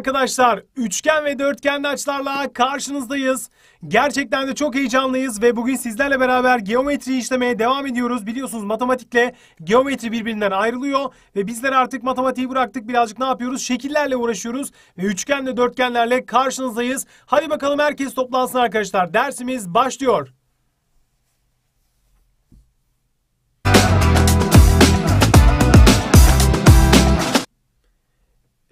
arkadaşlar üçgen ve dörtgenli açılarla karşınızdayız. Gerçekten de çok heyecanlıyız ve bugün sizlerle beraber geometri işlemeye devam ediyoruz. Biliyorsunuz matematikle geometri birbirinden ayrılıyor ve bizler artık matematiği bıraktık birazcık ne yapıyoruz? Şekillerle uğraşıyoruz ve üçgenle dörtgenlerle karşınızdayız. Hadi bakalım herkes toplansın arkadaşlar dersimiz başlıyor.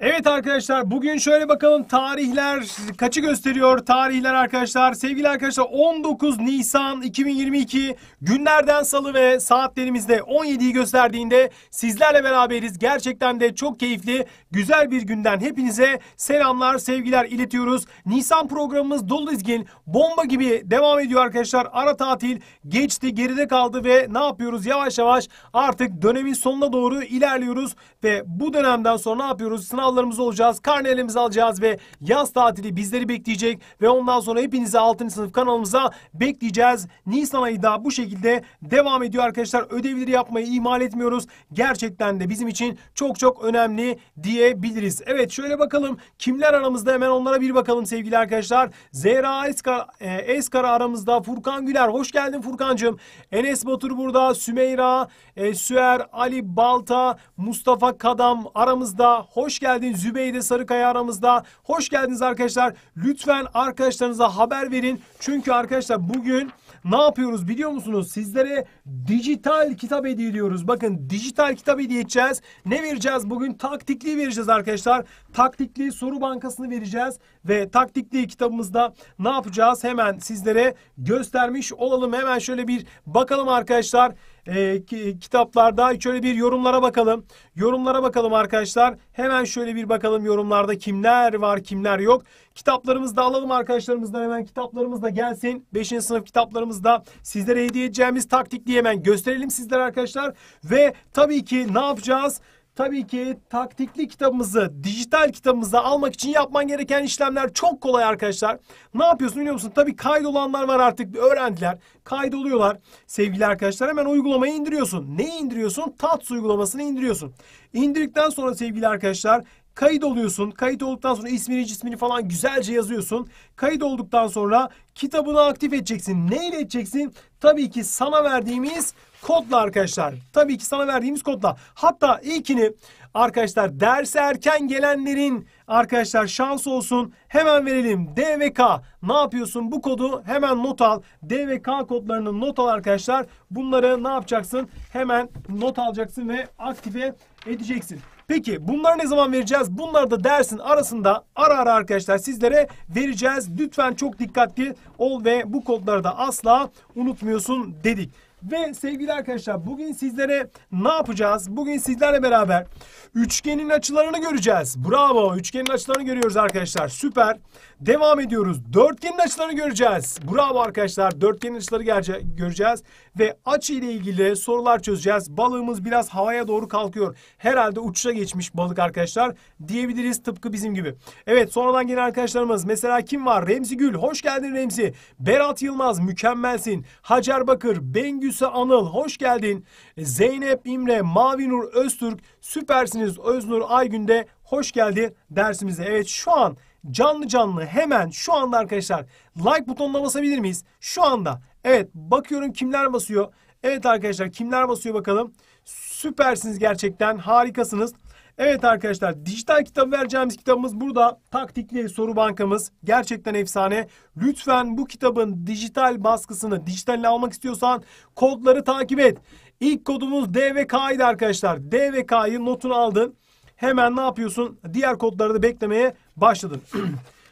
Evet arkadaşlar bugün şöyle bakalım tarihler kaçı gösteriyor tarihler arkadaşlar. Sevgili arkadaşlar 19 Nisan 2022 günlerden salı ve saatlerimizde 17'yi gösterdiğinde sizlerle beraberiz. Gerçekten de çok keyifli güzel bir günden hepinize selamlar sevgiler iletiyoruz. Nisan programımız dolu dizgin bomba gibi devam ediyor arkadaşlar. Ara tatil geçti geride kaldı ve ne yapıyoruz yavaş yavaş artık dönemin sonuna doğru ilerliyoruz ve bu dönemden sonra ne yapıyoruz sınav sınavlarımız olacağız. Karnelerimizi alacağız ve yaz tatili bizleri bekleyecek ve ondan sonra hepinizi 6. sınıf kanalımıza bekleyeceğiz. Nisan ayı da bu şekilde devam ediyor arkadaşlar. Ödevleri yapmayı ihmal etmiyoruz. Gerçekten de bizim için çok çok önemli diyebiliriz. Evet şöyle bakalım kimler aramızda hemen onlara bir bakalım sevgili arkadaşlar. Zehra Eskar e, Eskara aramızda. Furkan Güler hoş geldin Furkancığım. Enes Batur burada. Sümeyra, e, Süer, Ali Balta, Mustafa Kadam aramızda. Hoş geldin geldin. Zübeyde Sarıkaya aramızda. Hoş geldiniz arkadaşlar. Lütfen arkadaşlarınıza haber verin. Çünkü arkadaşlar bugün ne yapıyoruz biliyor musunuz? Sizlere dijital kitap hediye ediyoruz. Bakın dijital kitap hediye edeceğiz. Ne vereceğiz? Bugün taktikli vereceğiz arkadaşlar. Taktikli soru bankasını vereceğiz. Ve taktikli kitabımızda ne yapacağız? Hemen sizlere göstermiş olalım. Hemen şöyle bir bakalım arkadaşlar e, ee, kitaplarda şöyle bir yorumlara bakalım. Yorumlara bakalım arkadaşlar. Hemen şöyle bir bakalım yorumlarda kimler var kimler yok. Kitaplarımızı da alalım arkadaşlarımızdan hemen kitaplarımız da gelsin. 5. sınıf kitaplarımızda sizlere hediye edeceğimiz taktikliği hemen gösterelim sizlere arkadaşlar. Ve tabii ki ne yapacağız? Tabii ki taktikli kitabımızı, dijital kitabımızı almak için yapman gereken işlemler çok kolay arkadaşlar. Ne yapıyorsun biliyor musun? Tabii kaydolanlar var artık öğrendiler. Kaydoluyorlar sevgili arkadaşlar. Hemen uygulamayı indiriyorsun. Neyi indiriyorsun? TATS uygulamasını indiriyorsun. İndirdikten sonra sevgili arkadaşlar Kayıt oluyorsun. Kayıt olduktan sonra ismini cismini falan güzelce yazıyorsun. Kayıt olduktan sonra kitabını aktif edeceksin. Neyle edeceksin? Tabii ki sana verdiğimiz kodla arkadaşlar. Tabii ki sana verdiğimiz kodla. Hatta ilkini arkadaşlar derse erken gelenlerin arkadaşlar şans olsun hemen verelim. DVK. ne yapıyorsun? Bu kodu hemen not al. DVK kodlarını not al arkadaşlar. Bunları ne yapacaksın? Hemen not alacaksın ve aktive edeceksin. Peki bunları ne zaman vereceğiz? Bunları da dersin arasında ara ara arkadaşlar sizlere vereceğiz. Lütfen çok dikkatli ol ve bu kodları da asla unutmuyorsun dedik. Ve sevgili arkadaşlar bugün sizlere ne yapacağız? Bugün sizlerle beraber üçgenin açılarını göreceğiz. Bravo! Üçgenin açılarını görüyoruz arkadaşlar. Süper. Devam ediyoruz. Dörtgenin açılarını göreceğiz. Bravo arkadaşlar. Dörtgenin açıları göreceğiz. Ve açı ile ilgili sorular çözeceğiz. Balığımız biraz havaya doğru kalkıyor. Herhalde uçuşa geçmiş balık arkadaşlar. Diyebiliriz tıpkı bizim gibi. Evet sonradan gelen arkadaşlarımız. Mesela kim var? Remzi Gül. Hoş geldin Remzi. Berat Yılmaz. Mükemmelsin. Hacer Bakır. Bengüsü Anıl. Hoş geldin. Zeynep İmre. Mavi Nur Öztürk. Süpersiniz. Öznur Aygün'de hoş geldi dersimize. Evet şu an canlı canlı hemen şu anda arkadaşlar like butonuna basabilir miyiz? Şu anda. Evet bakıyorum kimler basıyor. Evet arkadaşlar kimler basıyor bakalım. Süpersiniz gerçekten harikasınız. Evet arkadaşlar dijital kitabı vereceğimiz kitabımız burada. Taktikli soru bankamız gerçekten efsane. Lütfen bu kitabın dijital baskısını dijitalini almak istiyorsan kodları takip et. İlk kodumuz D arkadaşlar. D ve K'yı notunu aldın hemen ne yapıyorsun? Diğer kodları da beklemeye başladın.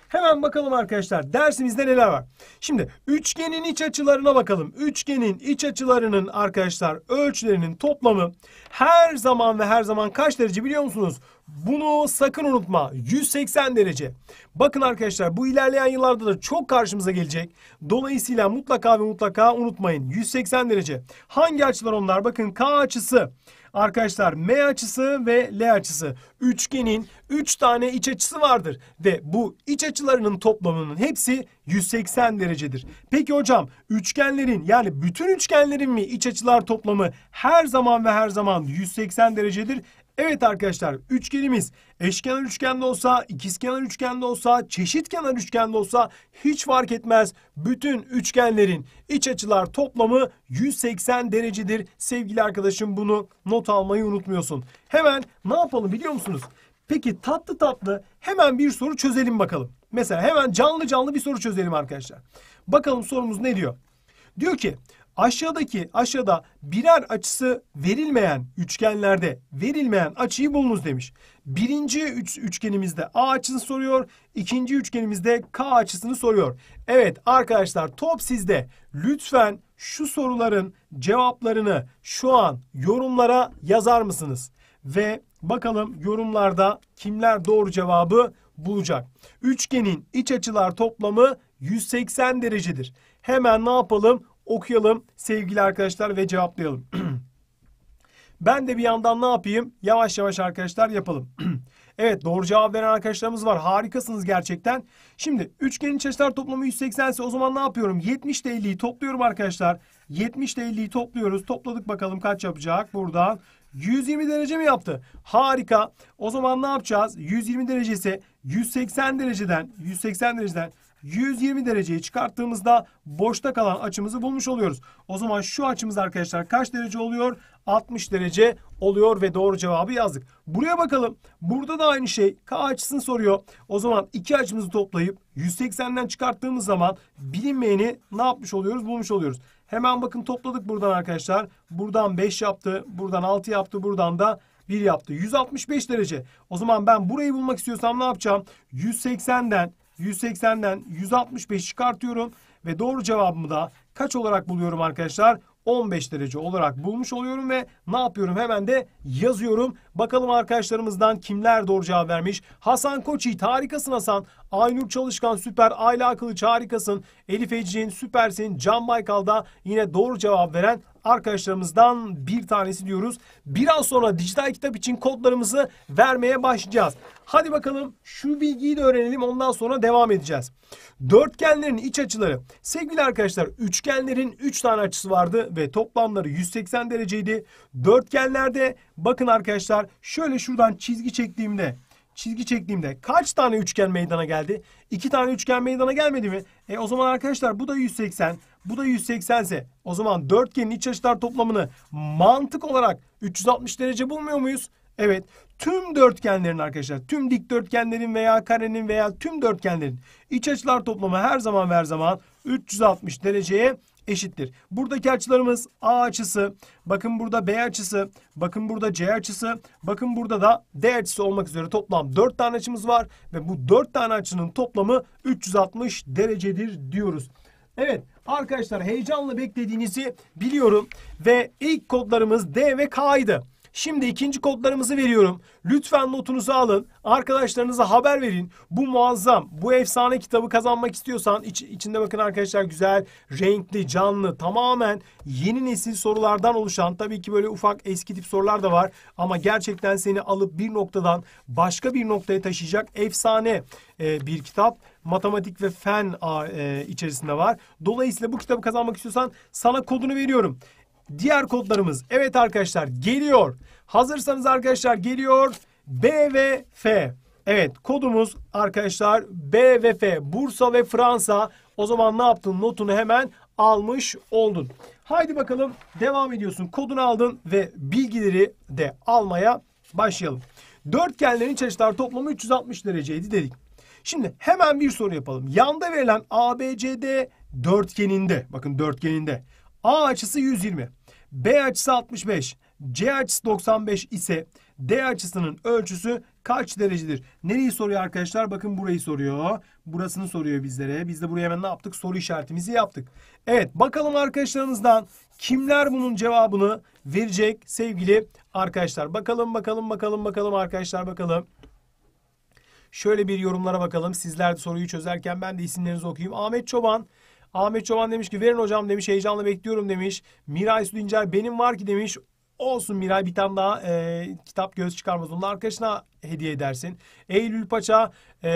Hemen bakalım arkadaşlar dersimizde neler var. Şimdi üçgenin iç açılarına bakalım. Üçgenin iç açılarının arkadaşlar ölçülerinin toplamı her zaman ve her zaman kaç derece biliyor musunuz? Bunu sakın unutma 180 derece. Bakın arkadaşlar bu ilerleyen yıllarda da çok karşımıza gelecek. Dolayısıyla mutlaka ve mutlaka unutmayın 180 derece. Hangi açılar onlar? Bakın K açısı Arkadaşlar M açısı ve L açısı. Üçgenin 3 üç tane iç açısı vardır. Ve bu iç açılarının toplamının hepsi 180 derecedir. Peki hocam üçgenlerin yani bütün üçgenlerin mi iç açılar toplamı her zaman ve her zaman 180 derecedir? Evet arkadaşlar üçgenimiz eşkenar üçgende olsa, ikizkenar üçgende olsa, çeşitkenar üçgende olsa hiç fark etmez. Bütün üçgenlerin iç açılar toplamı 180 derecedir. Sevgili arkadaşım bunu not almayı unutmuyorsun. Hemen ne yapalım biliyor musunuz? Peki tatlı tatlı hemen bir soru çözelim bakalım. Mesela hemen canlı canlı bir soru çözelim arkadaşlar. Bakalım sorumuz ne diyor? Diyor ki Aşağıdaki aşağıda birer açısı verilmeyen üçgenlerde verilmeyen açıyı bulunuz demiş. Birinci üç, üçgenimizde A açısını soruyor. ikinci üçgenimizde K açısını soruyor. Evet arkadaşlar top sizde. Lütfen şu soruların cevaplarını şu an yorumlara yazar mısınız? Ve bakalım yorumlarda kimler doğru cevabı bulacak. Üçgenin iç açılar toplamı 180 derecedir. Hemen ne yapalım? okuyalım sevgili arkadaşlar ve cevaplayalım. ben de bir yandan ne yapayım? Yavaş yavaş arkadaşlar yapalım. evet doğru cevap veren arkadaşlarımız var. Harikasınız gerçekten. Şimdi üçgenin çeşitler toplamı 180 ise o zaman ne yapıyorum? 70 ile 50'yi topluyorum arkadaşlar. 70 ile 50'yi topluyoruz. Topladık bakalım kaç yapacak buradan. 120 derece mi yaptı? Harika. O zaman ne yapacağız? 120 derecesi 180 dereceden 180 dereceden 120 dereceyi çıkarttığımızda boşta kalan açımızı bulmuş oluyoruz. O zaman şu açımız arkadaşlar kaç derece oluyor? 60 derece oluyor ve doğru cevabı yazdık. Buraya bakalım. Burada da aynı şey. K açısını soruyor. O zaman iki açımızı toplayıp 180'den çıkarttığımız zaman bilinmeyeni ne yapmış oluyoruz? Bulmuş oluyoruz. Hemen bakın topladık buradan arkadaşlar. Buradan 5 yaptı, buradan 6 yaptı, buradan da 1 yaptı. 165 derece. O zaman ben burayı bulmak istiyorsam ne yapacağım? 180'den 180'den 165 çıkartıyorum ve doğru cevabımı da kaç olarak buluyorum arkadaşlar? 15 derece olarak bulmuş oluyorum ve ne yapıyorum hemen de yazıyorum. Bakalım arkadaşlarımızdan kimler doğru cevap vermiş. Hasan Koçi harikasın Hasan. Aynur Çalışkan süper. Ayla Kılıç harikasın. Elif Ecin süpersin. Can Baykal'da yine doğru cevap veren arkadaşlarımızdan bir tanesi diyoruz. Biraz sonra dijital kitap için kodlarımızı vermeye başlayacağız. Hadi bakalım şu bilgiyi de öğrenelim ondan sonra devam edeceğiz. Dörtgenlerin iç açıları. Sevgili arkadaşlar üçgenlerin 3 tane açısı vardı ve toplamları 180 dereceydi. Dörtgenlerde bakın arkadaşlar şöyle şuradan çizgi çektiğimde çizgi çektiğimde kaç tane üçgen meydana geldi? 2 tane üçgen meydana gelmedi mi? E o zaman arkadaşlar bu da 180. Bu da 180 ise o zaman dörtgenin iç açılar toplamını mantık olarak 360 derece bulmuyor muyuz? Evet tüm dörtgenlerin arkadaşlar tüm dikdörtgenlerin veya karenin veya tüm dörtgenlerin iç açılar toplamı her zaman ve her zaman 360 dereceye eşittir. Buradaki açılarımız A açısı, bakın burada B açısı, bakın burada C açısı, bakın burada da D açısı olmak üzere toplam 4 tane açımız var ve bu 4 tane açının toplamı 360 derecedir diyoruz. Evet arkadaşlar heyecanla beklediğinizi biliyorum ve ilk kodlarımız D ve K'ydı. Şimdi ikinci kodlarımızı veriyorum. Lütfen notunuzu alın. Arkadaşlarınıza haber verin. Bu muazzam, bu efsane kitabı kazanmak istiyorsan iç, içinde bakın arkadaşlar güzel, renkli, canlı, tamamen yeni nesil sorulardan oluşan tabii ki böyle ufak eski tip sorular da var ama gerçekten seni alıp bir noktadan başka bir noktaya taşıyacak efsane e, bir kitap matematik ve fen e, içerisinde var. Dolayısıyla bu kitabı kazanmak istiyorsan sana kodunu veriyorum diğer kodlarımız. Evet arkadaşlar geliyor. Hazırsanız arkadaşlar geliyor. B ve F. Evet kodumuz arkadaşlar B ve F. Bursa ve Fransa. O zaman ne yaptın? Notunu hemen almış oldun. Haydi bakalım devam ediyorsun. Kodunu aldın ve bilgileri de almaya başlayalım. Dörtgenlerin çeşitler toplamı 360 dereceydi dedik. Şimdi hemen bir soru yapalım. Yanda verilen ABCD dörtgeninde bakın dörtgeninde A açısı 120. B açısı 65, C açısı 95 ise D açısının ölçüsü kaç derecedir? Nereyi soruyor arkadaşlar? Bakın burayı soruyor. Burasını soruyor bizlere. Biz de buraya hemen ne yaptık? Soru işaretimizi yaptık. Evet bakalım arkadaşlarımızdan kimler bunun cevabını verecek sevgili arkadaşlar? Bakalım bakalım bakalım bakalım arkadaşlar bakalım. Şöyle bir yorumlara bakalım. Sizler de soruyu çözerken ben de isimlerinizi okuyayım. Ahmet Çoban Ahmet Çoban demiş ki verin hocam demiş heyecanla bekliyorum demiş. Miray Südincer benim var ki demiş. Olsun Miray bir tane daha e, kitap göz çıkarmaz. Onu arkadaşına hediye edersin. Eylül Paça e,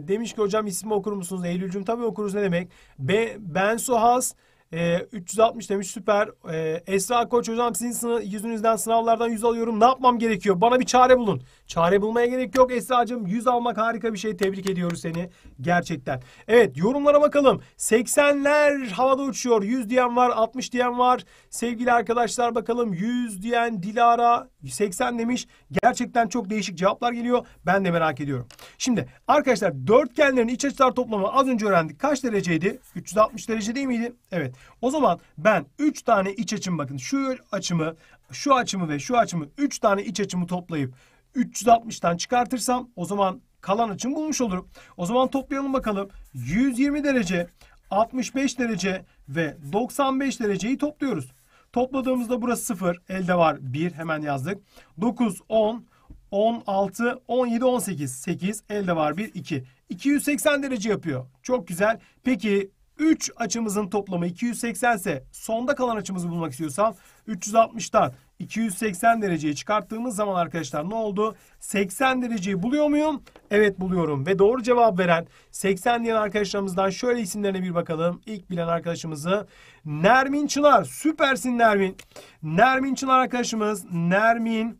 demiş ki hocam ismi okur musunuz? Eylül'cüm tabii okuruz ne demek. Be, Bensu Has e, ee, 360 demiş süper. E, Esra Koç hocam sizin sınıf, yüzünüzden sınavlardan yüz alıyorum. Ne yapmam gerekiyor? Bana bir çare bulun. Çare bulmaya gerek yok Esra'cığım. yüz almak harika bir şey. Tebrik ediyoruz seni. Gerçekten. Evet yorumlara bakalım. 80'ler havada uçuyor. 100 diyen var. 60 diyen var. Sevgili arkadaşlar bakalım. 100 diyen Dilara 80 demiş. Gerçekten çok değişik cevaplar geliyor. Ben de merak ediyorum. Şimdi arkadaşlar dörtgenlerin iç açılar toplamı az önce öğrendik. Kaç dereceydi? 360 derece değil miydi? Evet. O zaman ben 3 tane iç açım bakın şu açımı, şu açımı ve şu açımı 3 tane iç açımı toplayıp 360'tan çıkartırsam o zaman kalan açım bulmuş olurum. O zaman toplayalım bakalım. 120 derece, 65 derece ve 95 dereceyi topluyoruz. Topladığımızda burası 0, elde var 1 hemen yazdık. 9, 10, 16, 17, 18, 8, elde var 1, 2. 280 derece yapıyor. Çok güzel. Peki 3 açımızın toplamı 280 ise sonda kalan açımızı bulmak istiyorsam 360'tan 280 dereceyi çıkarttığımız zaman arkadaşlar ne oldu? 80 dereceyi buluyor muyum? Evet buluyorum. Ve doğru cevap veren 80 diyen arkadaşlarımızdan şöyle isimlerine bir bakalım. İlk bilen arkadaşımızı Nermin Çınar. Süpersin Nermin. Nermin Çınar arkadaşımız. Nermin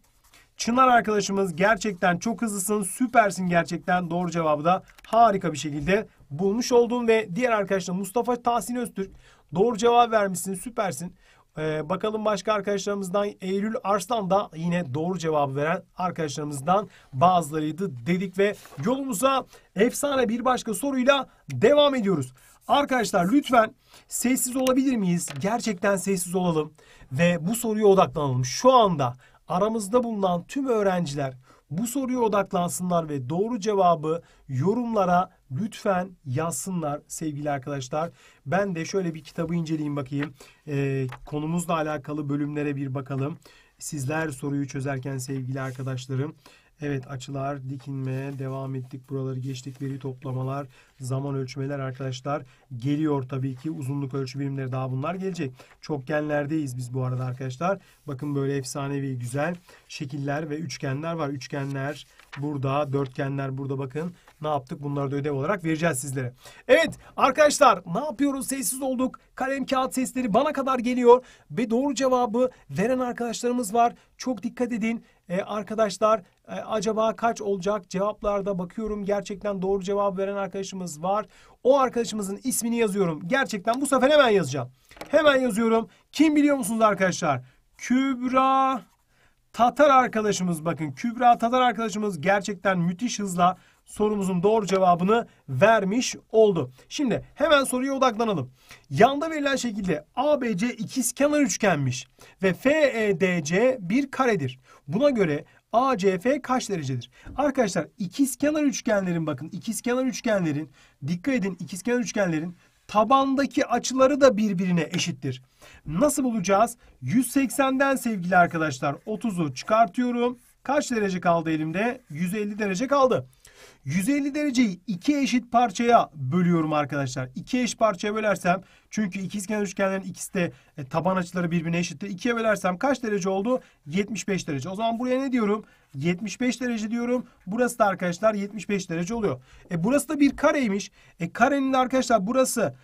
Çınar arkadaşımız gerçekten çok hızlısın. Süpersin gerçekten. Doğru cevabı da harika bir şekilde bulmuş olduğum ve diğer arkadaşlar Mustafa Tahsin Öztürk. Doğru cevap vermişsin süpersin. Ee, bakalım başka arkadaşlarımızdan Eylül Arslan da yine doğru cevabı veren arkadaşlarımızdan bazılarıydı dedik ve yolumuza efsane bir başka soruyla devam ediyoruz. Arkadaşlar lütfen sessiz olabilir miyiz? Gerçekten sessiz olalım ve bu soruya odaklanalım. Şu anda aramızda bulunan tüm öğrenciler bu soruya odaklansınlar ve doğru cevabı yorumlara lütfen yazsınlar sevgili arkadaşlar. Ben de şöyle bir kitabı inceleyeyim bakayım. E, konumuzla alakalı bölümlere bir bakalım. Sizler soruyu çözerken sevgili arkadaşlarım. Evet açılar, dikinme, devam ettik. Buraları geçtik. Veri toplamalar, zaman ölçmeler arkadaşlar geliyor tabii ki. Uzunluk ölçü birimleri daha bunlar gelecek. Çokgenlerdeyiz biz bu arada arkadaşlar. Bakın böyle efsanevi güzel şekiller ve üçgenler var. Üçgenler burada, dörtgenler burada bakın ne yaptık? Bunları da ödev olarak vereceğiz sizlere. Evet arkadaşlar ne yapıyoruz? Sessiz olduk. Kalem kağıt sesleri bana kadar geliyor. Ve doğru cevabı veren arkadaşlarımız var. Çok dikkat edin. Ee, arkadaşlar e, acaba kaç olacak? Cevaplarda bakıyorum. Gerçekten doğru cevap veren arkadaşımız var. O arkadaşımızın ismini yazıyorum. Gerçekten bu sefer hemen yazacağım. Hemen yazıyorum. Kim biliyor musunuz arkadaşlar? Kübra Tatar arkadaşımız bakın Kübra Tatar arkadaşımız gerçekten müthiş hızla sorumuzun doğru cevabını vermiş oldu. Şimdi hemen soruya odaklanalım. Yanda verilen şekilde ABC ikizkenar üçgenmiş ve FEDC bir karedir. Buna göre ACF kaç derecedir? Arkadaşlar ikizkenar üçgenlerin bakın ikizkenar üçgenlerin dikkat edin ikizkenar üçgenlerin tabandaki açıları da birbirine eşittir. Nasıl bulacağız? 180'den sevgili arkadaşlar 30'u çıkartıyorum. Kaç derece kaldı elimde? 150 derece kaldı. 150 dereceyi iki eşit parçaya bölüyorum arkadaşlar. İki eşit parçaya bölersem çünkü ikizkenar üçgenlerin ikisi de e, taban açıları birbirine eşittir. İkiye bölersem kaç derece oldu? 75 derece. O zaman buraya ne diyorum? 75 derece diyorum. Burası da arkadaşlar 75 derece oluyor. E burası da bir kareymiş. E karenin de arkadaşlar burası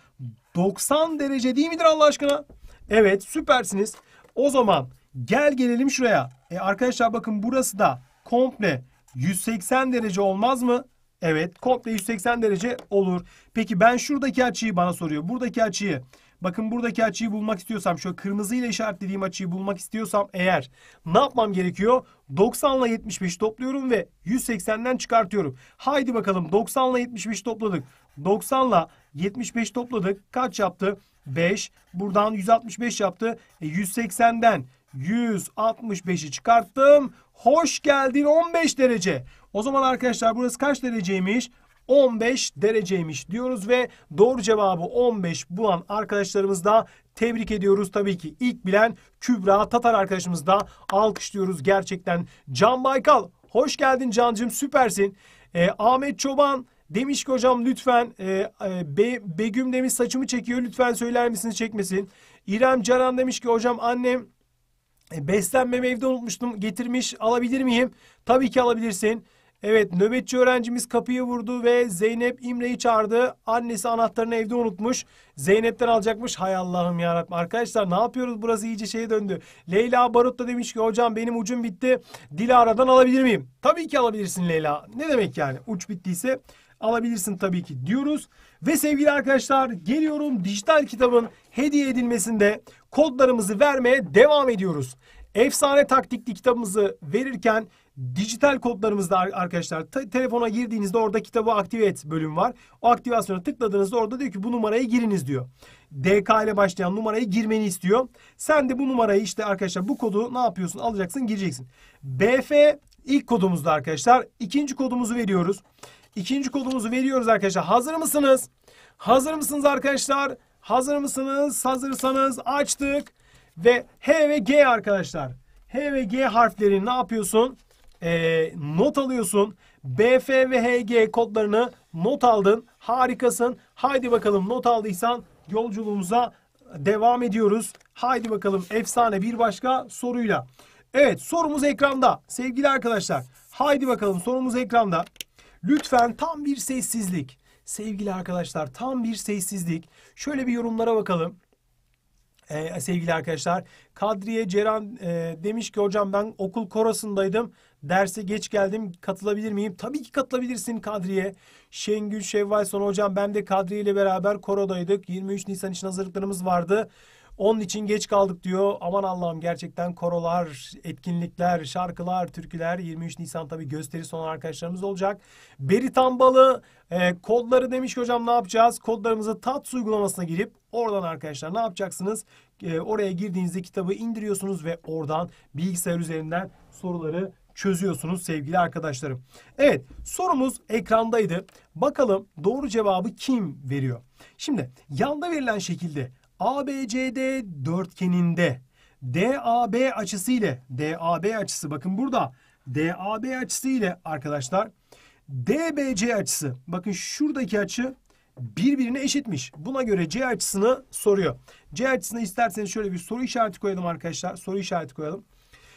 90 derece değil midir Allah aşkına? Evet süpersiniz. O zaman Gel gelelim şuraya. E arkadaşlar bakın burası da komple 180 derece olmaz mı? Evet komple 180 derece olur. Peki ben şuradaki açıyı bana soruyor. Buradaki açıyı bakın buradaki açıyı bulmak istiyorsam şöyle kırmızıyla işaretlediğim açıyı bulmak istiyorsam eğer ne yapmam gerekiyor? 90 ile 75 topluyorum ve 180'den çıkartıyorum. Haydi bakalım 90 ile 75 topladık. 90 ile 75 topladık. Kaç yaptı? 5. Buradan 165 yaptı. E, 180'den 165'i çıkarttım. Hoş geldin 15 derece. O zaman arkadaşlar burası kaç dereceymiş? 15 dereceymiş diyoruz ve doğru cevabı 15 bulan arkadaşlarımız da tebrik ediyoruz. Tabii ki ilk bilen Kübra Tatar arkadaşımız da alkışlıyoruz gerçekten. Can Baykal hoş geldin Cancım süpersin. E, Ahmet Çoban demiş ki hocam lütfen e, e, Be, Begüm demiş saçımı çekiyor lütfen söyler misiniz çekmesin. İrem Canan demiş ki hocam annem e, beslenmemi evde unutmuştum. Getirmiş. Alabilir miyim? Tabii ki alabilirsin. Evet nöbetçi öğrencimiz kapıyı vurdu ve Zeynep İmre'yi çağırdı. Annesi anahtarını evde unutmuş. Zeynep'ten alacakmış. Hay Allah'ım yarabbim. Arkadaşlar ne yapıyoruz? Burası iyice şeye döndü. Leyla Barut da demiş ki hocam benim ucum bitti. Dilara'dan alabilir miyim? Tabii ki alabilirsin Leyla. Ne demek yani? Uç bittiyse alabilirsin tabii ki diyoruz. Ve sevgili arkadaşlar geliyorum dijital kitabın hediye edilmesinde kodlarımızı vermeye devam ediyoruz. Efsane Taktikli kitabımızı verirken dijital kodlarımızda arkadaşlar telefona girdiğinizde orada kitabı aktive et bölüm var. O aktivasyona tıkladığınızda orada diyor ki bu numarayı giriniz diyor. DK ile başlayan numarayı girmeni istiyor. Sen de bu numarayı işte arkadaşlar bu kodu ne yapıyorsun alacaksın gireceksin. BF ilk kodumuzda arkadaşlar ikinci kodumuzu veriyoruz. İkinci kodumuzu veriyoruz arkadaşlar. Hazır mısınız? Hazır mısınız arkadaşlar? Hazır mısınız? Hazırsanız açtık. Ve H ve G arkadaşlar. H ve G harfleri ne yapıyorsun? Ee, not alıyorsun. BF ve HG kodlarını not aldın. Harikasın. Haydi bakalım not aldıysan yolculuğumuza devam ediyoruz. Haydi bakalım efsane bir başka soruyla. Evet sorumuz ekranda. Sevgili arkadaşlar haydi bakalım sorumuz ekranda. Lütfen tam bir sessizlik sevgili arkadaşlar tam bir sessizlik. Şöyle bir yorumlara bakalım. Ee, sevgili arkadaşlar Kadriye Ceren e, demiş ki hocam ben okul korasındaydım derse geç geldim katılabilir miyim? Tabii ki katılabilirsin Kadriye. Şengül Şevval son hocam ben de Kadriye ile beraber korodaydık 23 Nisan için hazırlıklarımız vardı. Onun için geç kaldık diyor. Aman Allah'ım gerçekten korolar, etkinlikler, şarkılar, türküler. 23 Nisan tabi gösteri sonu arkadaşlarımız olacak. Beri Tambalı e, kodları demiş ki hocam ne yapacağız? Kodlarımızı TATS uygulamasına girip oradan arkadaşlar ne yapacaksınız? E, oraya girdiğinizde kitabı indiriyorsunuz ve oradan bilgisayar üzerinden soruları çözüyorsunuz sevgili arkadaşlarım. Evet sorumuz ekrandaydı. Bakalım doğru cevabı kim veriyor? Şimdi yanda verilen şekilde ABCD dörtgeninde DAB açısı ile DAB açısı bakın burada DAB açısı ile arkadaşlar DBC açısı bakın şuradaki açı birbirine eşitmiş. Buna göre C açısını soruyor. C açısını isterseniz şöyle bir soru işareti koyalım arkadaşlar. Soru işareti koyalım.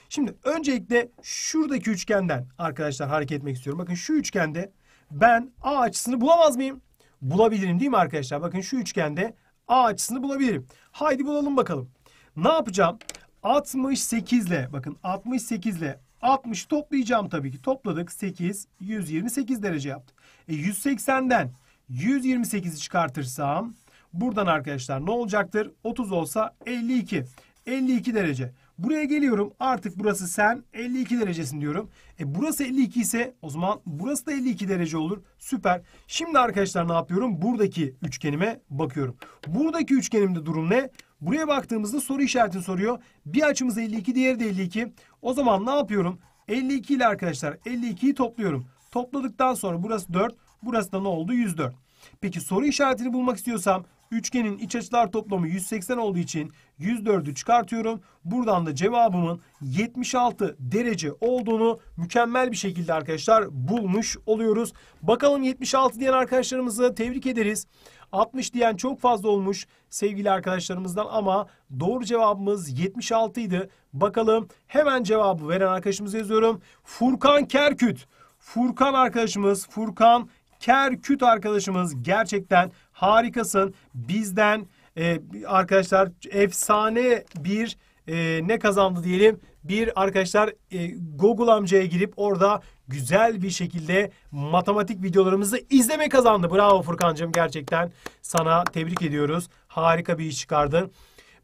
Şimdi öncelikle şuradaki üçgenden arkadaşlar hareket etmek istiyorum. Bakın şu üçgende ben A açısını bulamaz mıyım? Bulabilirim değil mi arkadaşlar? Bakın şu üçgende A açısını bulabilirim. Haydi bulalım bakalım. Ne yapacağım? 68 ile bakın 68 ile 60 toplayacağım tabii ki. Topladık 8 128 derece yaptı. E 180'den 128'i çıkartırsam buradan arkadaşlar ne olacaktır? 30 olsa 52. 52 derece. Buraya geliyorum. Artık burası sen 52 derecesin diyorum. E burası 52 ise o zaman burası da 52 derece olur. Süper. Şimdi arkadaşlar ne yapıyorum? Buradaki üçgenime bakıyorum. Buradaki üçgenimde durum ne? Buraya baktığımızda soru işaretini soruyor. Bir açımız 52, diğeri de 52. O zaman ne yapıyorum? 52 ile arkadaşlar 52'yi topluyorum. Topladıktan sonra burası 4, burası da ne oldu? 104. Peki soru işaretini bulmak istiyorsam Üçgenin iç açılar toplamı 180 olduğu için 104'ü çıkartıyorum. Buradan da cevabımın 76 derece olduğunu mükemmel bir şekilde arkadaşlar bulmuş oluyoruz. Bakalım 76 diyen arkadaşlarımızı tebrik ederiz. 60 diyen çok fazla olmuş sevgili arkadaşlarımızdan ama doğru cevabımız 76 idi. Bakalım hemen cevabı veren arkadaşımızı yazıyorum. Furkan Kerküt. Furkan arkadaşımız, Furkan Kerküt arkadaşımız gerçekten Harikasın. Bizden e, arkadaşlar efsane bir e, ne kazandı diyelim. Bir arkadaşlar e, Google amcaya girip orada güzel bir şekilde matematik videolarımızı izleme kazandı. Bravo Furkan'cığım gerçekten sana tebrik ediyoruz. Harika bir iş çıkardın.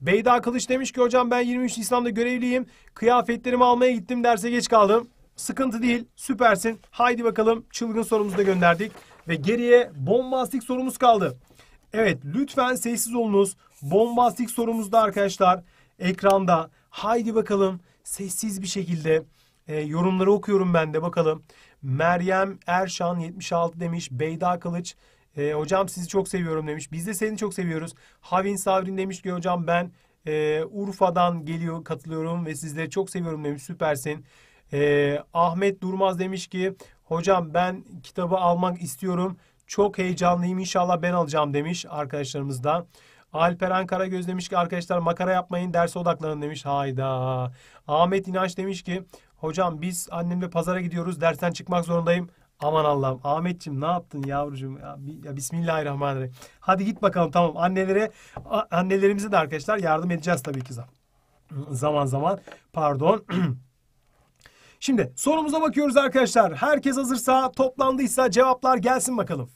Beyda Kılıç demiş ki hocam ben 23 Nisan'da görevliyim. Kıyafetlerimi almaya gittim derse geç kaldım. Sıkıntı değil süpersin. Haydi bakalım çılgın sorumuzu da gönderdik. Ve geriye bombastik sorumuz kaldı. Evet lütfen sessiz olunuz. Bombastik sorumuzda arkadaşlar ekranda. Haydi bakalım sessiz bir şekilde e, yorumları okuyorum ben de bakalım. Meryem Erşan 76 demiş. Beyda Kılıç e, hocam sizi çok seviyorum demiş. Biz de seni çok seviyoruz. Havin Savrin demiş ki hocam ben e, Urfa'dan geliyor katılıyorum ve sizleri çok seviyorum demiş. Süpersin. E, Ahmet Durmaz demiş ki hocam ben kitabı almak istiyorum. Çok heyecanlıyım inşallah ben alacağım demiş arkadaşlarımız da. Alperen Karagöz demiş ki arkadaşlar makara yapmayın derse odaklanın demiş. Hayda. Ahmet İnanç demiş ki hocam biz annemle pazara gidiyoruz dersten çıkmak zorundayım. Aman Allah'ım Ahmetciğim ne yaptın yavrucuğum? Ya, ya, Bismillahirrahmanirrahim. Hadi git bakalım tamam. Annelere annelerimize de arkadaşlar yardım edeceğiz tabii ki zaman zaman zaman. Pardon. Şimdi sorumuza bakıyoruz arkadaşlar. Herkes hazırsa, toplandıysa cevaplar gelsin bakalım.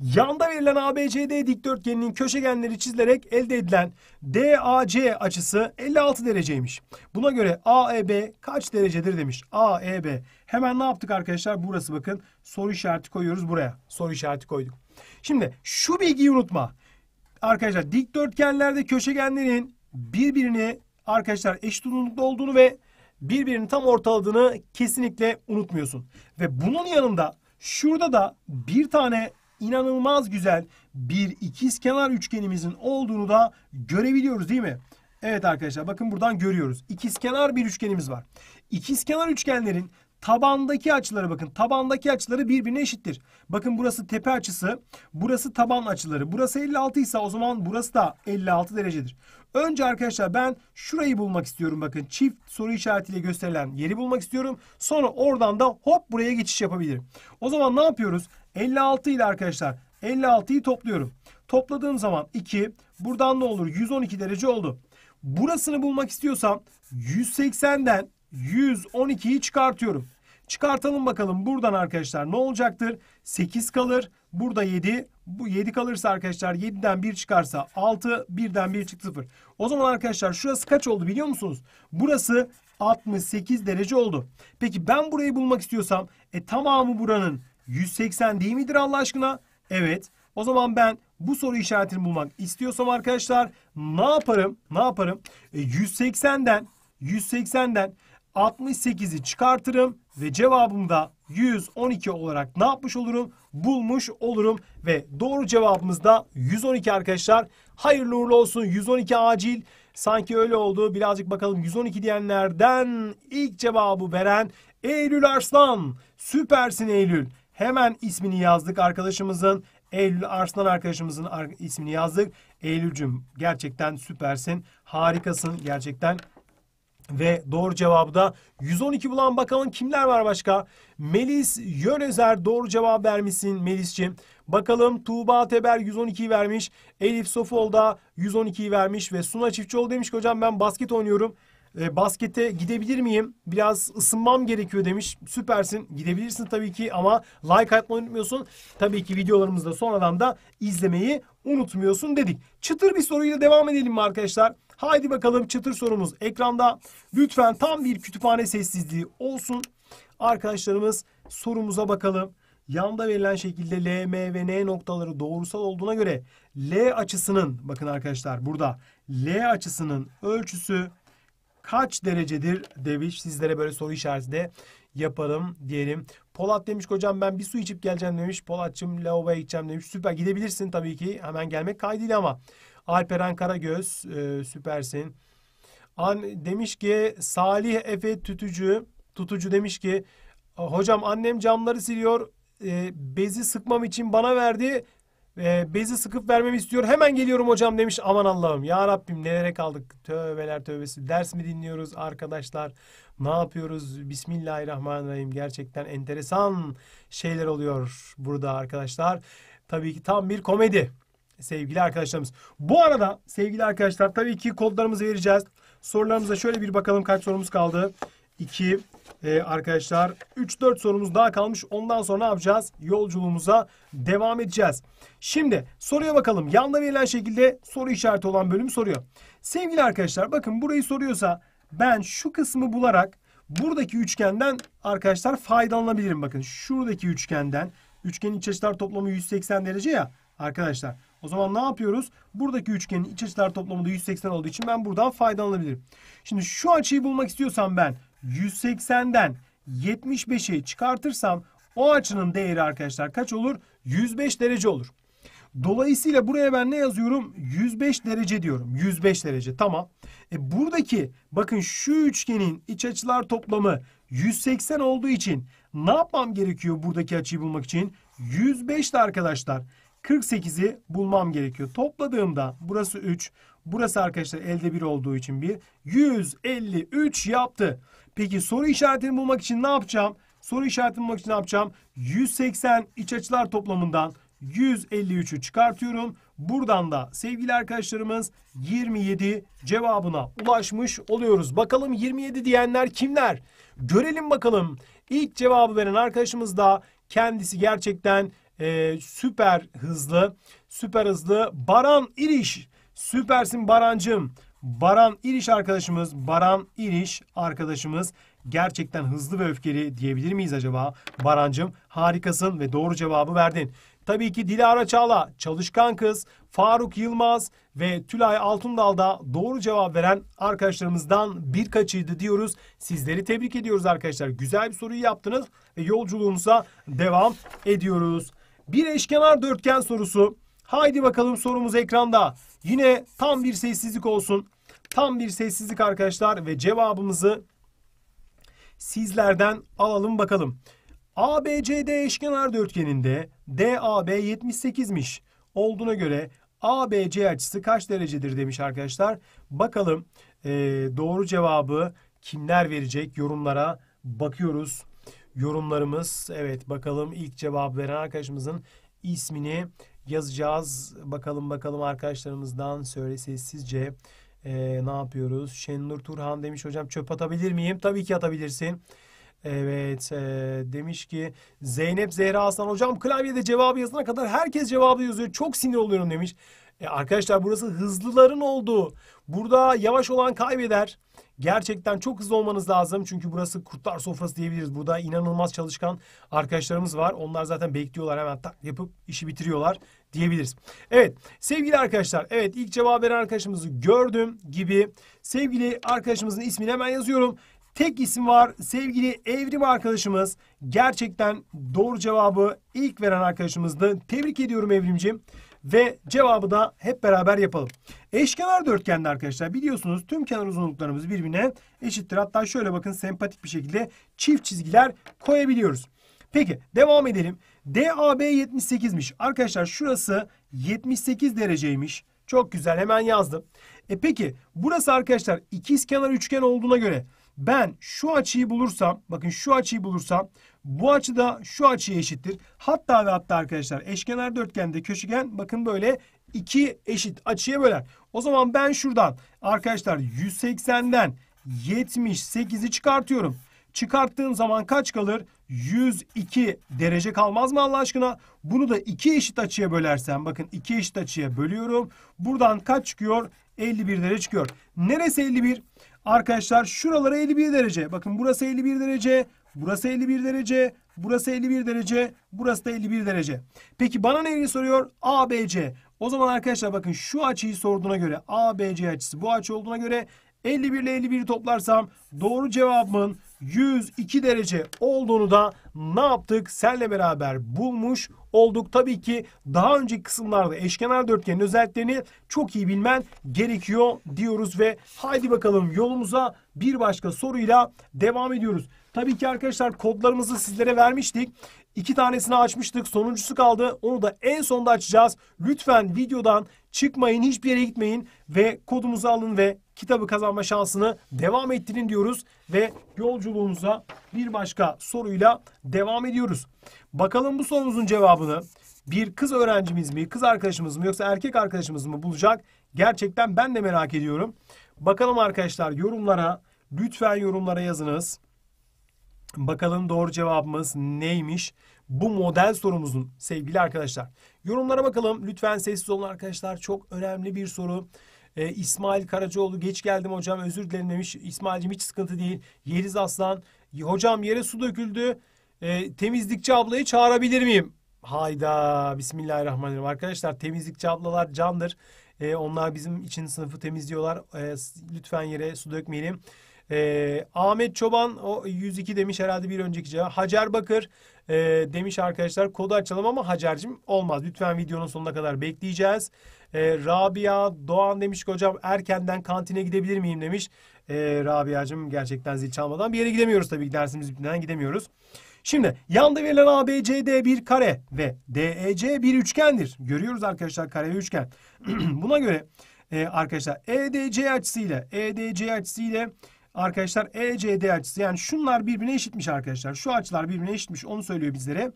Yanda verilen ABCD dikdörtgeninin köşegenleri çizilerek elde edilen DAC açısı 56 dereceymiş. Buna göre AEB kaç derecedir demiş. AEB. Hemen ne yaptık arkadaşlar? Burası bakın soru işareti koyuyoruz buraya. Soru işareti koyduk. Şimdi şu bilgiyi unutma. Arkadaşlar dikdörtgenlerde köşegenlerin birbirini arkadaşlar eşit uzunlukta olduğunu ve birbirini tam ortaladığını kesinlikle unutmuyorsun. Ve bunun yanında şurada da bir tane inanılmaz güzel bir ikizkenar üçgenimizin olduğunu da görebiliyoruz değil mi? Evet arkadaşlar bakın buradan görüyoruz. İkizkenar bir üçgenimiz var. İkizkenar üçgenlerin tabandaki açıları bakın. Tabandaki açıları birbirine eşittir. Bakın burası tepe açısı, burası taban açıları. Burası 56 ise o zaman burası da 56 derecedir. Önce arkadaşlar ben şurayı bulmak istiyorum. Bakın çift soru işaretiyle gösterilen yeri bulmak istiyorum. Sonra oradan da hop buraya geçiş yapabilirim. O zaman ne yapıyoruz? 56 ile arkadaşlar 56'yı topluyorum. Topladığım zaman 2 buradan ne olur 112 derece oldu. Burasını bulmak istiyorsam 180'den 112'yi çıkartıyorum. Çıkartalım bakalım buradan arkadaşlar ne olacaktır? 8 kalır. Burada 7. Bu 7 kalırsa arkadaşlar 7'den 1 çıkarsa 6. 1'den 1 çıktı 0. O zaman arkadaşlar şurası kaç oldu biliyor musunuz? Burası 68 derece oldu. Peki ben burayı bulmak istiyorsam e, tamamı buranın 180 değil midir Allah aşkına? Evet. O zaman ben bu soru işaretini bulmak istiyorsam arkadaşlar ne yaparım? Ne yaparım? E, 180'den 180'den 68'i çıkartırım ve cevabım da 112 olarak ne yapmış olurum? Bulmuş olurum ve doğru cevabımız da 112 arkadaşlar. Hayırlı uğurlu olsun 112 acil. Sanki öyle oldu. Birazcık bakalım 112 diyenlerden ilk cevabı veren Eylül Arslan. Süpersin Eylül. Hemen ismini yazdık arkadaşımızın. Eylül Arslan arkadaşımızın ismini yazdık. Eylül'cüm gerçekten süpersin. Harikasın gerçekten. Ve doğru cevabı da 112 bulan bakalım kimler var başka? Melis Yönezer doğru cevap vermişsin Melis'ciğim. Bakalım Tuğba Teber 112'yi vermiş. Elif Sofol da 112'yi vermiş. Ve Suna Çiftçioğlu demiş ki hocam ben basket oynuyorum. E, baskete gidebilir miyim? Biraz ısınmam gerekiyor demiş. Süpersin. Gidebilirsin tabii ki ama like atmayı unutmuyorsun. Tabii ki videolarımızda sonradan da izlemeyi unutmuyorsun dedik. Çıtır bir soruyla devam edelim mi arkadaşlar? Haydi bakalım çıtır sorumuz ekranda. Lütfen tam bir kütüphane sessizliği olsun. Arkadaşlarımız sorumuza bakalım. Yanda verilen şekilde L, M ve N noktaları doğrusal olduğuna göre L açısının bakın arkadaşlar burada L açısının ölçüsü kaç derecedir deviş? Sizlere böyle soru işareti de yapalım diyelim. Polat demiş hocam ben bir su içip geleceğim demiş. Polatçım lavaboya gideceğim demiş. Süper gidebilirsin tabii ki hemen gelmek kaydıyla ama. Alperen Karagöz e, süpersin. An, demiş ki Salih Efe tutucu tutucu demiş ki hocam annem camları siliyor e, bezi sıkmam için bana verdi e, bezi sıkıp vermemi istiyor. Hemen geliyorum hocam demiş. Aman Allah'ım ya Rabbim nelere kaldık. Tövbeler tövbesi. Ders mi dinliyoruz arkadaşlar? Ne yapıyoruz? Bismillahirrahmanirrahim. Gerçekten enteresan şeyler oluyor burada arkadaşlar. Tabii ki tam bir komedi sevgili arkadaşlarımız. Bu arada sevgili arkadaşlar tabii ki kodlarımızı vereceğiz. Sorularımıza şöyle bir bakalım kaç sorumuz kaldı. 2 ee, arkadaşlar 3-4 sorumuz daha kalmış. Ondan sonra ne yapacağız? Yolculuğumuza devam edeceğiz. Şimdi soruya bakalım. Yanda verilen şekilde soru işareti olan bölüm soruyor. Sevgili arkadaşlar bakın burayı soruyorsa ben şu kısmı bularak buradaki üçgenden arkadaşlar faydalanabilirim. Bakın şuradaki üçgenden üçgenin iç açılar toplamı 180 derece ya arkadaşlar. O zaman ne yapıyoruz? Buradaki üçgenin iç açılar toplamı da 180 olduğu için ben buradan faydalanabilirim. Şimdi şu açıyı bulmak istiyorsam ben 180'den 75'i çıkartırsam o açının değeri arkadaşlar kaç olur? 105 derece olur. Dolayısıyla buraya ben ne yazıyorum? 105 derece diyorum. 105 derece tamam. E buradaki bakın şu üçgenin iç açılar toplamı 180 olduğu için ne yapmam gerekiyor buradaki açıyı bulmak için? 105'ti arkadaşlar. 48'i bulmam gerekiyor. Topladığımda burası 3. Burası arkadaşlar elde 1 olduğu için 1. 153 yaptı. Peki soru işaretini bulmak için ne yapacağım? Soru işaretini bulmak için ne yapacağım? 180 iç açılar toplamından 153'ü çıkartıyorum. Buradan da sevgili arkadaşlarımız 27 cevabına ulaşmış oluyoruz. Bakalım 27 diyenler kimler? Görelim bakalım. İlk cevabı veren arkadaşımız da kendisi gerçekten e, süper hızlı. Süper hızlı Baran İriş. Süpersin Barancım. Baran İliş arkadaşımız, Baran İliş arkadaşımız gerçekten hızlı ve öfkeli diyebilir miyiz acaba? Barancım harikasın ve doğru cevabı verdin. Tabii ki Dilara Çağla, Çalışkan Kız, Faruk Yılmaz ve Tülay da doğru cevap veren arkadaşlarımızdan birkaçıydı diyoruz. Sizleri tebrik ediyoruz arkadaşlar. Güzel bir soruyu yaptınız ve yolculuğumuza devam ediyoruz. Bir eşkenar dörtgen sorusu. Haydi bakalım sorumuz ekranda. Yine tam bir sessizlik olsun. Tam bir sessizlik arkadaşlar ve cevabımızı sizlerden alalım bakalım. ABCD eşkenar dörtgeninde DAB 78'miş olduğuna göre ABC açısı kaç derecedir demiş arkadaşlar. Bakalım e, doğru cevabı kimler verecek yorumlara bakıyoruz. Yorumlarımız evet bakalım ilk cevap veren arkadaşımızın ismini yazacağız. Bakalım bakalım arkadaşlarımızdan söyle sessizce e, ne yapıyoruz. Şenur Turhan demiş hocam çöp atabilir miyim? Tabii ki atabilirsin. Evet e, demiş ki Zeynep Zehra Aslan hocam klavyede cevabı yazana kadar herkes cevabı yazıyor. Çok sinir oluyorum demiş. E, arkadaşlar burası hızlıların olduğu. Burada yavaş olan kaybeder. Gerçekten çok hızlı olmanız lazım. Çünkü burası kurtlar sofrası diyebiliriz. Burada inanılmaz çalışkan arkadaşlarımız var. Onlar zaten bekliyorlar hemen tak yapıp işi bitiriyorlar diyebiliriz. Evet sevgili arkadaşlar evet ilk cevap veren arkadaşımızı gördüm gibi sevgili arkadaşımızın ismini hemen yazıyorum. Tek isim var sevgili Evrim arkadaşımız. Gerçekten doğru cevabı ilk veren arkadaşımızdı. Tebrik ediyorum Evrimciğim. Ve cevabı da hep beraber yapalım. Eşkenar dörtgende arkadaşlar biliyorsunuz tüm kenar uzunluklarımız birbirine eşittir. Hatta şöyle bakın sempatik bir şekilde çift çizgiler koyabiliyoruz. Peki devam edelim. DAB 78'miş. Arkadaşlar şurası 78 dereceymiş. Çok güzel hemen yazdım. E peki burası arkadaşlar ikizkenar üçgen olduğuna göre ben şu açıyı bulursam bakın şu açıyı bulursam bu açı da şu açıya eşittir. Hatta ve hatta arkadaşlar eşkenar dörtgende köşegen bakın böyle iki eşit açıya böler. O zaman ben şuradan arkadaşlar 180'den 78'i çıkartıyorum. Çıkarttığım zaman kaç kalır? 102 derece kalmaz mı Allah aşkına? Bunu da iki eşit açıya bölersem bakın iki eşit açıya bölüyorum. Buradan kaç çıkıyor? 51 derece çıkıyor. Neresi 51? Arkadaşlar şuralara 51 derece. Bakın burası 51 derece. Burası 51 derece. Burası 51 derece. Burası da 51 derece. Peki bana neyi soruyor? ABC. O zaman arkadaşlar bakın şu açıyı sorduğuna göre ABC açısı bu açı olduğuna göre 51 ile 51'i toplarsam doğru cevabımın 102 derece olduğunu da ne yaptık? Senle beraber bulmuş olduk. Tabii ki daha önceki kısımlarda eşkenar dörtgenin özelliklerini çok iyi bilmen gerekiyor diyoruz ve haydi bakalım yolumuza bir başka soruyla devam ediyoruz. Tabii ki arkadaşlar kodlarımızı sizlere vermiştik. İki tanesini açmıştık. Sonuncusu kaldı. Onu da en sonda açacağız. Lütfen videodan çıkmayın. Hiçbir yere gitmeyin. Ve kodumuzu alın ve kitabı kazanma şansını devam ettirin diyoruz. Ve yolculuğumuza bir başka soruyla devam ediyoruz. Bakalım bu sorumuzun cevabını bir kız öğrencimiz mi, kız arkadaşımız mı yoksa erkek arkadaşımız mı bulacak? Gerçekten ben de merak ediyorum. Bakalım arkadaşlar yorumlara, lütfen yorumlara yazınız. Bakalım doğru cevabımız neymiş? Bu model sorumuzun sevgili arkadaşlar. Yorumlara bakalım. Lütfen sessiz olun arkadaşlar. Çok önemli bir soru. Ee, İsmail Karacaoğlu geç geldim hocam özür dilerim demiş. İsmail'cim hiç sıkıntı değil. Yeriz Aslan hocam yere su döküldü. Ee, temizlikçi ablayı çağırabilir miyim? Hayda bismillahirrahmanirrahim. Arkadaşlar temizlikçi ablalar candır. Ee, onlar bizim için sınıfı temizliyorlar. Ee, lütfen yere su dökmeyelim. E, Ahmet Çoban o 102 demiş herhalde bir önceki cevap. Hacer Bakır e, demiş arkadaşlar kodu açalım ama Hacer'cim olmaz. Lütfen videonun sonuna kadar bekleyeceğiz. E, Rabia Doğan demiş ki hocam erkenden kantine gidebilir miyim demiş. E, ee, Rabia'cım gerçekten zil çalmadan bir yere gidemiyoruz tabii dersimiz bitmeden gidemiyoruz. Şimdi yanda verilen ABCD bir kare ve DEC bir üçgendir. Görüyoruz arkadaşlar kare ve üçgen. Buna göre e, arkadaşlar EDC açısıyla EDC açısıyla ile arkadaşlar ECD açısı. Yani şunlar birbirine eşitmiş arkadaşlar. Şu açılar birbirine eşitmiş onu söylüyor bizlere.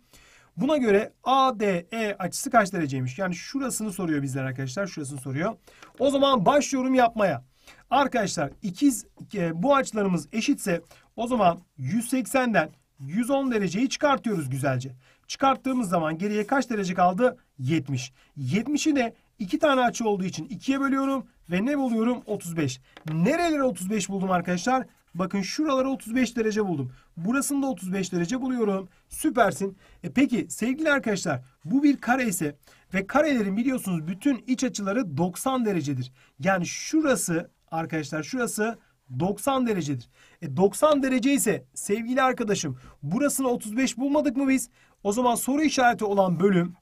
Buna göre ADE açısı kaç dereceymiş? Yani şurasını soruyor bizler arkadaşlar. Şurasını soruyor. O zaman başlıyorum yapmaya. Arkadaşlar ikiz e, bu açılarımız eşitse o zaman 180'den 110 dereceyi çıkartıyoruz güzelce. Çıkarttığımız zaman geriye kaç derece kaldı? 70. 70'i de iki tane açı olduğu için ikiye bölüyorum. Ve ne buluyorum? 35. Nerelere 35 buldum arkadaşlar? Bakın şuraları 35 derece buldum. Burasını da 35 derece buluyorum. Süpersin. E peki sevgili arkadaşlar bu bir kare ise ve karelerin biliyorsunuz bütün iç açıları 90 derecedir. Yani şurası arkadaşlar şurası 90 derecedir. E 90 derece ise sevgili arkadaşım burasını 35 bulmadık mı biz? O zaman soru işareti olan bölüm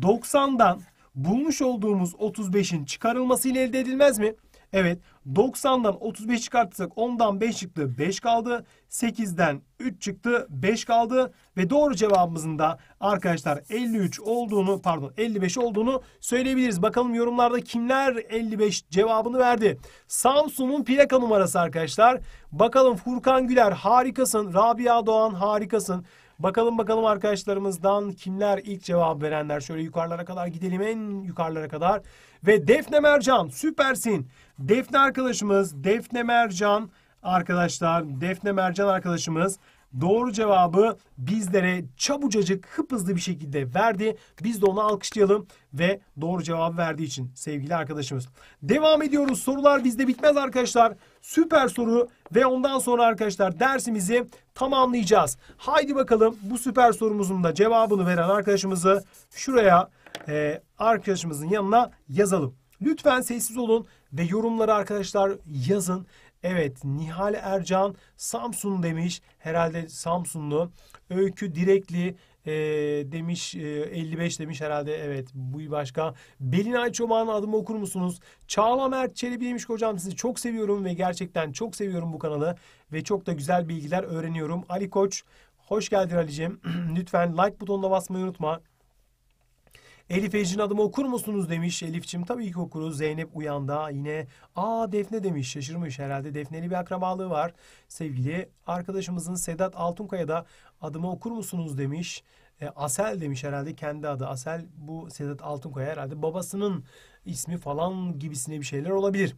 90'dan bulmuş olduğumuz 35'in çıkarılması ile elde edilmez mi? Evet 90'dan 35 çıkartırsak 10'dan 5 çıktı 5 kaldı. 8'den 3 çıktı 5 kaldı. Ve doğru cevabımızın da arkadaşlar 53 olduğunu pardon 55 olduğunu söyleyebiliriz. Bakalım yorumlarda kimler 55 cevabını verdi. Samsun'un plaka numarası arkadaşlar. Bakalım Furkan Güler harikasın. Rabia Doğan harikasın. Bakalım bakalım arkadaşlarımızdan kimler ilk cevap verenler. Şöyle yukarılara kadar gidelim en yukarılara kadar. Ve Defne Mercan süpersin. Defne arkadaşımız Defne Mercan arkadaşlar Defne Mercan arkadaşımız Doğru cevabı bizlere çabucacık hıp hızlı bir şekilde verdi. Biz de onu alkışlayalım ve doğru cevabı verdiği için sevgili arkadaşımız. Devam ediyoruz. Sorular bizde bitmez arkadaşlar. Süper soru ve ondan sonra arkadaşlar dersimizi tamamlayacağız. Haydi bakalım bu süper sorumuzun da cevabını veren arkadaşımızı şuraya e, arkadaşımızın yanına yazalım. Lütfen sessiz olun ve yorumları arkadaşlar yazın. Evet Nihal Ercan Samsun demiş. Herhalde Samsunlu. Öykü Direkli e, demiş e, 55 demiş herhalde evet bu başka. Belinay Çoban adımı okur musunuz? Çağla Mert Çelebi demiş hocam sizi çok seviyorum ve gerçekten çok seviyorum bu kanalı ve çok da güzel bilgiler öğreniyorum. Ali Koç hoş geldin Ali'cim. Lütfen like butonuna basmayı unutma. Elif Ecrin adımı okur musunuz demiş. Elifçim tabii ki okuruz. Zeynep Uyan'da yine aa Defne demiş. Şaşırmış herhalde. Defneli bir akrabalığı var. Sevgili arkadaşımızın Sedat Altunkaya da adımı okur musunuz demiş. E, Asel demiş herhalde kendi adı. Asel bu Sedat Altunkaya herhalde babasının ismi falan gibisine bir şeyler olabilir.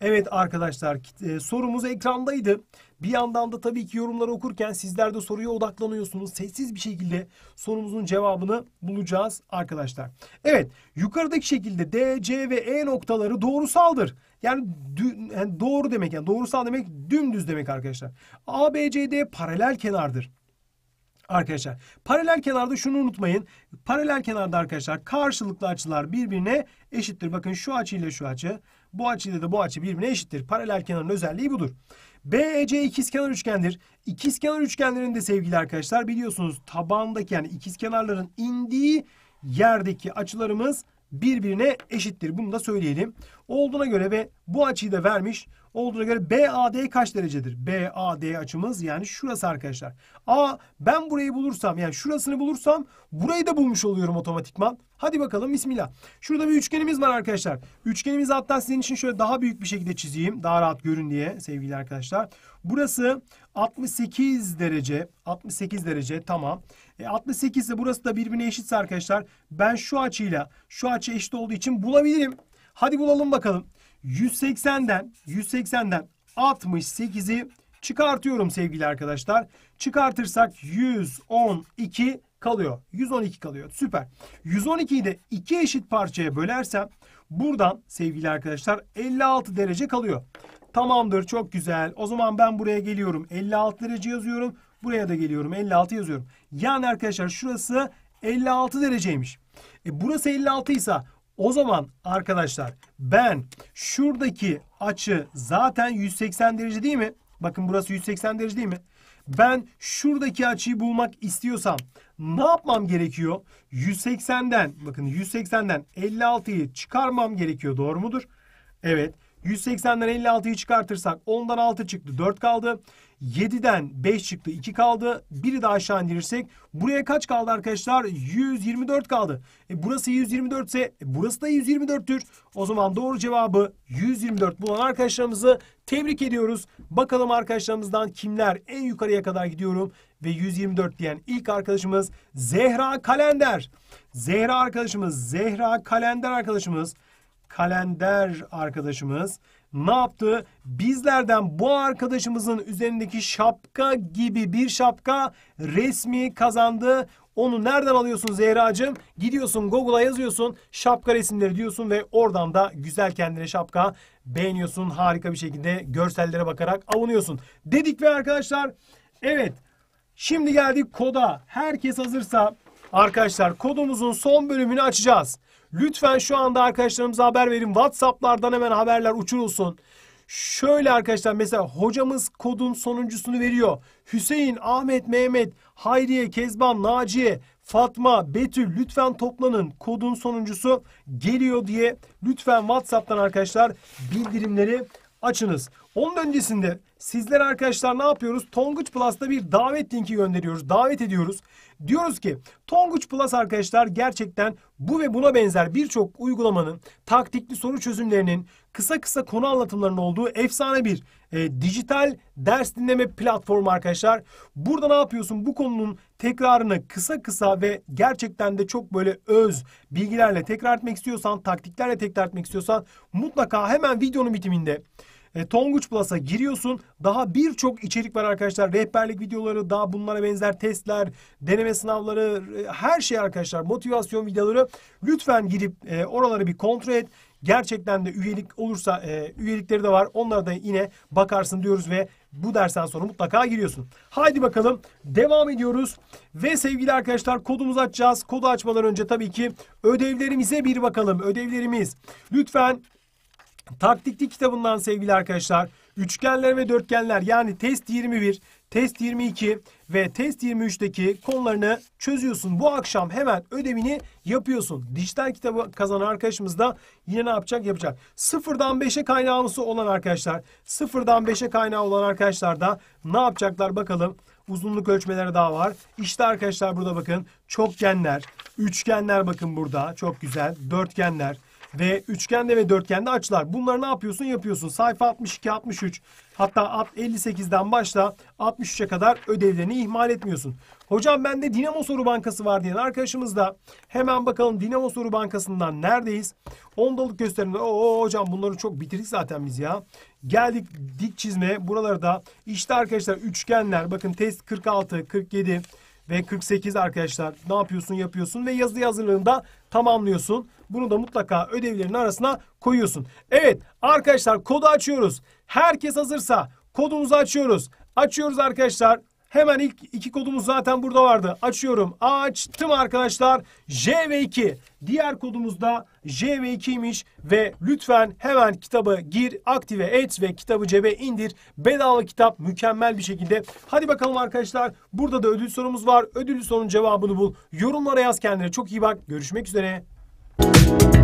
Evet arkadaşlar e, sorumuz ekrandaydı. Bir yandan da tabii ki yorumları okurken sizler de soruya odaklanıyorsunuz. Sessiz bir şekilde sorumuzun cevabını bulacağız arkadaşlar. Evet yukarıdaki şekilde D, C ve E noktaları doğrusaldır. Yani, yani doğru demek yani doğrusal demek dümdüz demek arkadaşlar. A, B, C, D paralel kenardır. Arkadaşlar paralel kenarda şunu unutmayın. Paralel kenarda arkadaşlar karşılıklı açılar birbirine eşittir. Bakın şu açıyla şu açı bu açı ile de bu açı birbirine eşittir. Paralel kenarın özelliği budur. BEC ikizkenar üçgendir. İkizkenar üçgenlerin de sevgili arkadaşlar biliyorsunuz tabandaki yani ikizkenarların indiği yerdeki açılarımız birbirine eşittir. Bunu da söyleyelim. Olduğuna göre ve bu açıyı da vermiş olduğuna göre BAD kaç derecedir? BAD açımız yani şurası arkadaşlar. A ben burayı bulursam yani şurasını bulursam burayı da bulmuş oluyorum otomatikman. Hadi bakalım bismillah. Şurada bir üçgenimiz var arkadaşlar. Üçgenimiz hatta sizin için şöyle daha büyük bir şekilde çizeyim. Daha rahat görün diye sevgili arkadaşlar. Burası 68 derece. 68 derece tamam. E 68 ise burası da birbirine eşitse arkadaşlar ben şu açıyla şu açı eşit olduğu için bulabilirim. Hadi bulalım bakalım. 180'den 180'den 68'i çıkartıyorum sevgili arkadaşlar. Çıkartırsak 112 kalıyor. 112 kalıyor. Süper. 112'yi de iki eşit parçaya bölersem buradan sevgili arkadaşlar 56 derece kalıyor. Tamamdır. Çok güzel. O zaman ben buraya geliyorum. 56 derece yazıyorum. Buraya da geliyorum. 56 yazıyorum. Yani arkadaşlar şurası 56 dereceymiş. E burası 56 ise o zaman arkadaşlar ben şuradaki açı zaten 180 derece değil mi? Bakın burası 180 derece değil mi? Ben şuradaki açıyı bulmak istiyorsam ne yapmam gerekiyor? 180'den bakın 180'den 56'yı çıkarmam gerekiyor. Doğru mudur? Evet. 180'den 56'yı çıkartırsak 10'dan 6 çıktı 4 kaldı. 7'den 5 çıktı 2 kaldı. Biri de aşağı indirirsek buraya kaç kaldı arkadaşlar? 124 kaldı. E burası 124 ise e burası da 124'tür. O zaman doğru cevabı 124 bulan arkadaşlarımızı tebrik ediyoruz. Bakalım arkadaşlarımızdan kimler en yukarıya kadar gidiyorum ve 124 diyen ilk arkadaşımız Zehra Kalender. Zehra arkadaşımız, Zehra Kalender arkadaşımız, Kalender arkadaşımız ne yaptı? Bizlerden bu arkadaşımızın üzerindeki şapka gibi bir şapka resmi kazandı. Onu nereden alıyorsun Zehra'cığım? Gidiyorsun Google'a yazıyorsun şapka resimleri diyorsun ve oradan da güzel kendine şapka beğeniyorsun. Harika bir şekilde görsellere bakarak avunuyorsun. Dedik ve arkadaşlar evet şimdi geldik koda. Herkes hazırsa arkadaşlar kodumuzun son bölümünü açacağız. Lütfen şu anda arkadaşlarımıza haber verin. WhatsApp'lardan hemen haberler uçurulsun. Şöyle arkadaşlar mesela hocamız kodun sonuncusunu veriyor. Hüseyin, Ahmet, Mehmet, Hayriye, Kezban, Naciye, Fatma, Betül lütfen toplanın. Kodun sonuncusu geliyor diye lütfen WhatsApp'tan arkadaşlar bildirimleri açınız. Onun öncesinde Sizler arkadaşlar ne yapıyoruz? Tonguç Plus'ta bir davet linki gönderiyoruz. Davet ediyoruz. Diyoruz ki Tonguç Plus arkadaşlar gerçekten bu ve buna benzer birçok uygulamanın taktikli soru çözümlerinin kısa kısa konu anlatımlarının olduğu efsane bir e, dijital ders dinleme platformu arkadaşlar. Burada ne yapıyorsun? Bu konunun tekrarını kısa kısa ve gerçekten de çok böyle öz bilgilerle tekrar etmek istiyorsan, taktiklerle tekrar etmek istiyorsan mutlaka hemen videonun bitiminde e, Tonguç Plus'a giriyorsun. Daha birçok içerik var arkadaşlar. Rehberlik videoları, daha bunlara benzer testler, deneme sınavları, e, her şey arkadaşlar. Motivasyon videoları. Lütfen girip e, oraları bir kontrol et. Gerçekten de üyelik olursa e, üyelikleri de var. Onlara da yine bakarsın diyoruz ve bu dersten sonra mutlaka giriyorsun. Haydi bakalım devam ediyoruz. Ve sevgili arkadaşlar kodumuzu açacağız. Kodu açmadan önce tabii ki ödevlerimize bir bakalım. Ödevlerimiz. Lütfen Taktikli kitabından sevgili arkadaşlar üçgenler ve dörtgenler yani test 21, test 22 ve test 23'teki konularını çözüyorsun. Bu akşam hemen ödevini yapıyorsun. Dijital kitabı kazanan arkadaşımız da yine ne yapacak? Yapacak. Sıfırdan 5'e kaynağımızı olan arkadaşlar, sıfırdan 5'e kaynağı olan arkadaşlar da ne yapacaklar bakalım. Uzunluk ölçmeleri daha var. İşte arkadaşlar burada bakın çokgenler, üçgenler bakın burada çok güzel, dörtgenler, ve üçgende ve dörtgende açılar. Bunları ne yapıyorsun? Yapıyorsun. Sayfa 62, 63 hatta 58'den başla 63'e kadar ödevlerini ihmal etmiyorsun. Hocam bende Dinamo Soru Bankası var diyen arkadaşımız da hemen bakalım Dinamo Soru Bankası'ndan neredeyiz? Ondalık gösterimde. Oo hocam bunları çok bitirdik zaten biz ya. Geldik dik çizme Buraları da işte arkadaşlar üçgenler. Bakın test 46, 47 ve 48 arkadaşlar. Ne yapıyorsun? Yapıyorsun ve yazı hazırlığında tamamlıyorsun. Bunu da mutlaka ödevlerin arasına koyuyorsun. Evet arkadaşlar kodu açıyoruz. Herkes hazırsa kodumuzu açıyoruz. Açıyoruz arkadaşlar. Hemen ilk iki kodumuz zaten burada vardı. Açıyorum. Açtım arkadaşlar. J 2. Diğer kodumuz da J 2'ymiş. Ve lütfen hemen kitabı gir, aktive et ve kitabı cebe indir. Bedava kitap mükemmel bir şekilde. Hadi bakalım arkadaşlar. Burada da ödül sorumuz var. Ödül sorunun cevabını bul. Yorumlara yaz kendine. Çok iyi bak. Görüşmek üzere. Thank you